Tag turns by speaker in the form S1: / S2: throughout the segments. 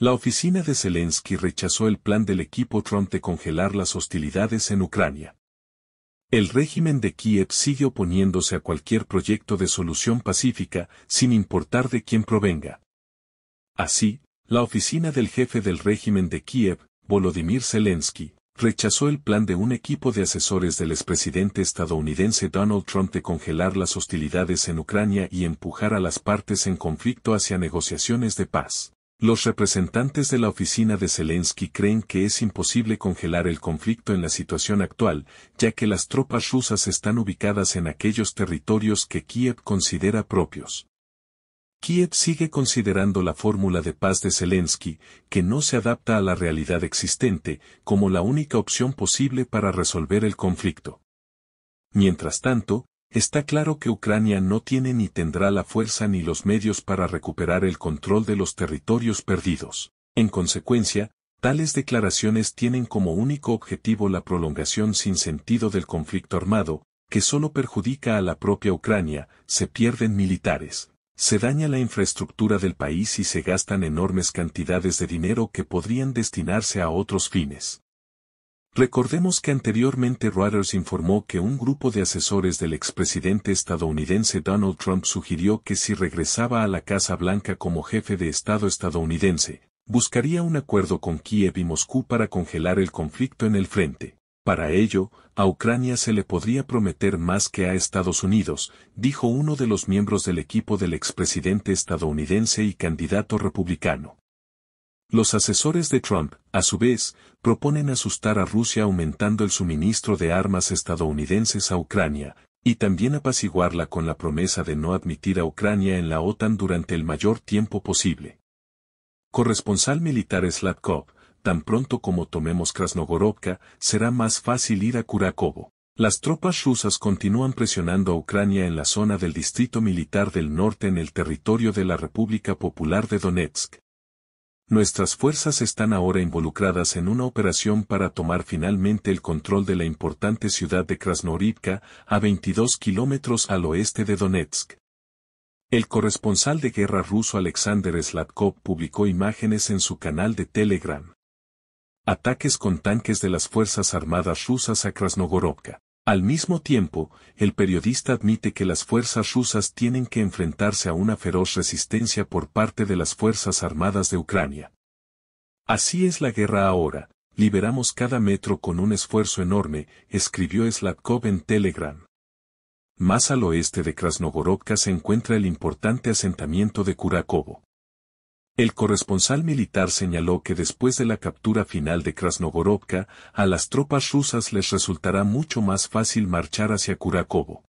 S1: La oficina de Zelensky rechazó el plan del equipo Trump de congelar las hostilidades en Ucrania. El régimen de Kiev sigue oponiéndose a cualquier proyecto de solución pacífica, sin importar de quién provenga. Así, la oficina del jefe del régimen de Kiev, Volodymyr Zelensky, rechazó el plan de un equipo de asesores del expresidente estadounidense Donald Trump de congelar las hostilidades en Ucrania y empujar a las partes en conflicto hacia negociaciones de paz. Los representantes de la oficina de Zelensky creen que es imposible congelar el conflicto en la situación actual, ya que las tropas rusas están ubicadas en aquellos territorios que Kiev considera propios. Kiev sigue considerando la fórmula de paz de Zelensky, que no se adapta a la realidad existente, como la única opción posible para resolver el conflicto. Mientras tanto, Está claro que Ucrania no tiene ni tendrá la fuerza ni los medios para recuperar el control de los territorios perdidos. En consecuencia, tales declaraciones tienen como único objetivo la prolongación sin sentido del conflicto armado, que solo perjudica a la propia Ucrania, se pierden militares, se daña la infraestructura del país y se gastan enormes cantidades de dinero que podrían destinarse a otros fines. Recordemos que anteriormente Reuters informó que un grupo de asesores del expresidente estadounidense Donald Trump sugirió que si regresaba a la Casa Blanca como jefe de Estado estadounidense, buscaría un acuerdo con Kiev y Moscú para congelar el conflicto en el frente. Para ello, a Ucrania se le podría prometer más que a Estados Unidos, dijo uno de los miembros del equipo del expresidente estadounidense y candidato republicano. Los asesores de Trump, a su vez, proponen asustar a Rusia aumentando el suministro de armas estadounidenses a Ucrania, y también apaciguarla con la promesa de no admitir a Ucrania en la OTAN durante el mayor tiempo posible. Corresponsal militar Slavkov, tan pronto como tomemos Krasnogorovka, será más fácil ir a Kurakovo. Las tropas rusas continúan presionando a Ucrania en la zona del distrito militar del norte en el territorio de la República Popular de Donetsk. Nuestras fuerzas están ahora involucradas en una operación para tomar finalmente el control de la importante ciudad de Krasnorivka, a 22 kilómetros al oeste de Donetsk. El corresponsal de guerra ruso Alexander Slatkov publicó imágenes en su canal de Telegram. Ataques con tanques de las Fuerzas Armadas rusas a Krasnogorovka. Al mismo tiempo, el periodista admite que las fuerzas rusas tienen que enfrentarse a una feroz resistencia por parte de las Fuerzas Armadas de Ucrania. Así es la guerra ahora, liberamos cada metro con un esfuerzo enorme, escribió Slatkov en Telegram. Más al oeste de Krasnogorovka se encuentra el importante asentamiento de Kurakovo. El corresponsal militar señaló que después de la captura final de Krasnogorovka, a las tropas rusas les resultará mucho más fácil marchar hacia Kurakovo.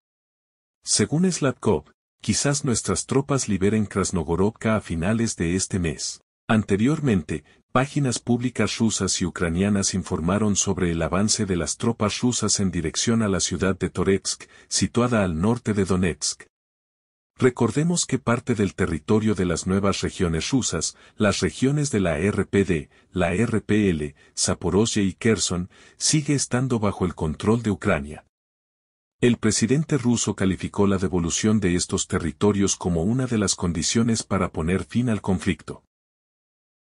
S1: Según Slavkov, quizás nuestras tropas liberen Krasnogorovka a finales de este mes. Anteriormente, páginas públicas rusas y ucranianas informaron sobre el avance de las tropas rusas en dirección a la ciudad de Toretsk, situada al norte de Donetsk, Recordemos que parte del territorio de las nuevas regiones rusas, las regiones de la RPD, la RPL, Zaporozhye y Kherson, sigue estando bajo el control de Ucrania. El presidente ruso calificó la devolución de estos territorios como una de las condiciones para poner fin al conflicto.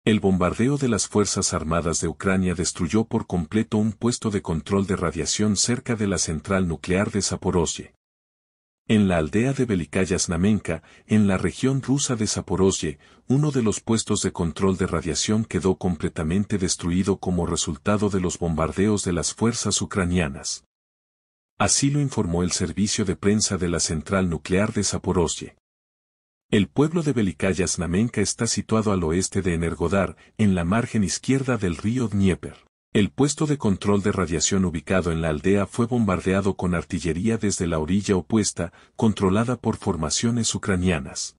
S1: El bombardeo de las Fuerzas Armadas de Ucrania destruyó por completo un puesto de control de radiación cerca de la central nuclear de Zaporozhye en la aldea de Belikaya en la región rusa de Zaporozhye, uno de los puestos de control de radiación quedó completamente destruido como resultado de los bombardeos de las fuerzas ucranianas. Así lo informó el servicio de prensa de la central nuclear de Zaporozhye. El pueblo de Belikaya está situado al oeste de Energodar, en la margen izquierda del río Dnieper. El puesto de control de radiación ubicado en la aldea fue bombardeado con artillería desde la orilla opuesta, controlada por formaciones ucranianas.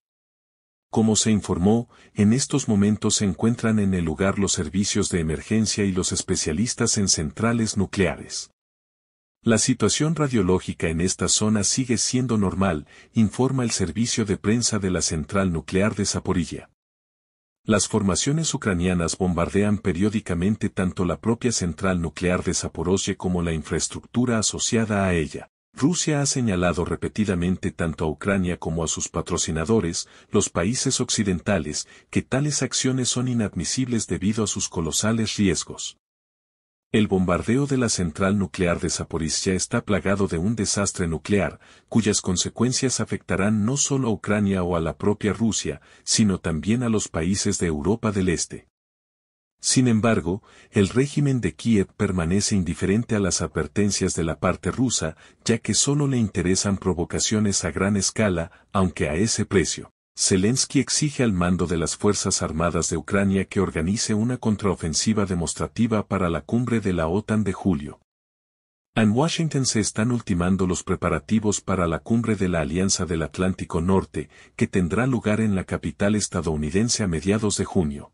S1: Como se informó, en estos momentos se encuentran en el lugar los servicios de emergencia y los especialistas en centrales nucleares. La situación radiológica en esta zona sigue siendo normal, informa el servicio de prensa de la central nuclear de Zaporilla. Las formaciones ucranianas bombardean periódicamente tanto la propia central nuclear de Zaporozhye como la infraestructura asociada a ella. Rusia ha señalado repetidamente tanto a Ucrania como a sus patrocinadores, los países occidentales, que tales acciones son inadmisibles debido a sus colosales riesgos. El bombardeo de la central nuclear de Zaporizhia está plagado de un desastre nuclear, cuyas consecuencias afectarán no solo a Ucrania o a la propia Rusia, sino también a los países de Europa del Este. Sin embargo, el régimen de Kiev permanece indiferente a las advertencias de la parte rusa, ya que solo le interesan provocaciones a gran escala, aunque a ese precio. Zelensky exige al mando de las Fuerzas Armadas de Ucrania que organice una contraofensiva demostrativa para la cumbre de la OTAN de julio. En Washington se están ultimando los preparativos para la cumbre de la Alianza del Atlántico Norte, que tendrá lugar en la capital estadounidense a mediados de junio.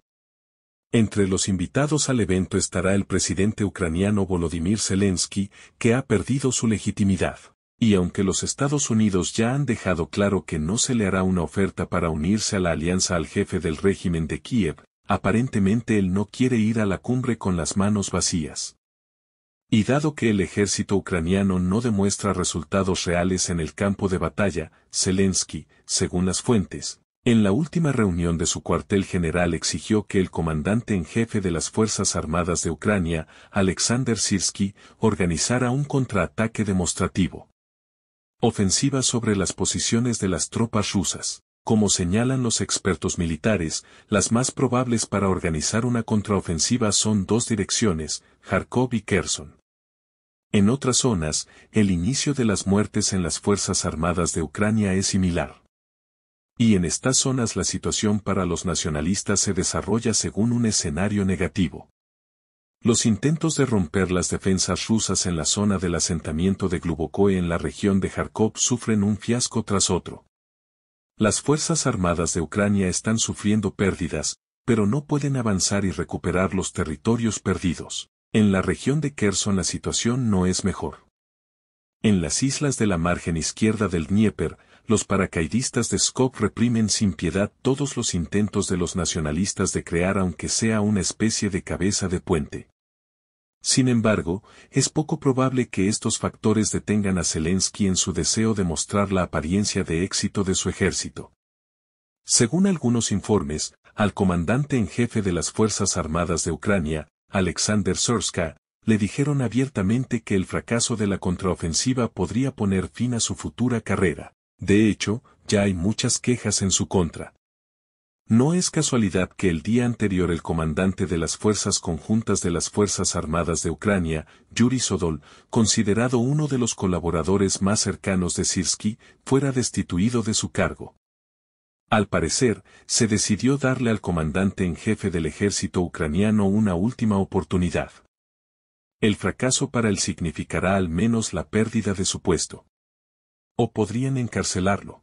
S1: Entre los invitados al evento estará el presidente ucraniano Volodymyr Zelensky, que ha perdido su legitimidad. Y aunque los Estados Unidos ya han dejado claro que no se le hará una oferta para unirse a la alianza al jefe del régimen de Kiev, aparentemente él no quiere ir a la cumbre con las manos vacías. Y dado que el ejército ucraniano no demuestra resultados reales en el campo de batalla, Zelensky, según las fuentes, en la última reunión de su cuartel general exigió que el comandante en jefe de las Fuerzas Armadas de Ucrania, Alexander Sirsky, organizara un contraataque demostrativo ofensiva sobre las posiciones de las tropas rusas, como señalan los expertos militares, las más probables para organizar una contraofensiva son dos direcciones, Kharkov y Kherson. En otras zonas, el inicio de las muertes en las Fuerzas Armadas de Ucrania es similar. Y en estas zonas la situación para los nacionalistas se desarrolla según un escenario negativo. Los intentos de romper las defensas rusas en la zona del asentamiento de Glubokoe en la región de Kharkov sufren un fiasco tras otro. Las Fuerzas Armadas de Ucrania están sufriendo pérdidas, pero no pueden avanzar y recuperar los territorios perdidos. En la región de Kherson la situación no es mejor. En las islas de la margen izquierda del Dnieper, los paracaidistas de Skop reprimen sin piedad todos los intentos de los nacionalistas de crear aunque sea una especie de cabeza de puente. Sin embargo, es poco probable que estos factores detengan a Zelensky en su deseo de mostrar la apariencia de éxito de su ejército. Según algunos informes, al comandante en jefe de las Fuerzas Armadas de Ucrania, Alexander Sorska, le dijeron abiertamente que el fracaso de la contraofensiva podría poner fin a su futura carrera. De hecho, ya hay muchas quejas en su contra. No es casualidad que el día anterior el comandante de las Fuerzas Conjuntas de las Fuerzas Armadas de Ucrania, Yuri Sodol, considerado uno de los colaboradores más cercanos de Sirsky, fuera destituido de su cargo. Al parecer, se decidió darle al comandante en jefe del ejército ucraniano una última oportunidad. El fracaso para él significará al menos la pérdida de su puesto. O podrían encarcelarlo.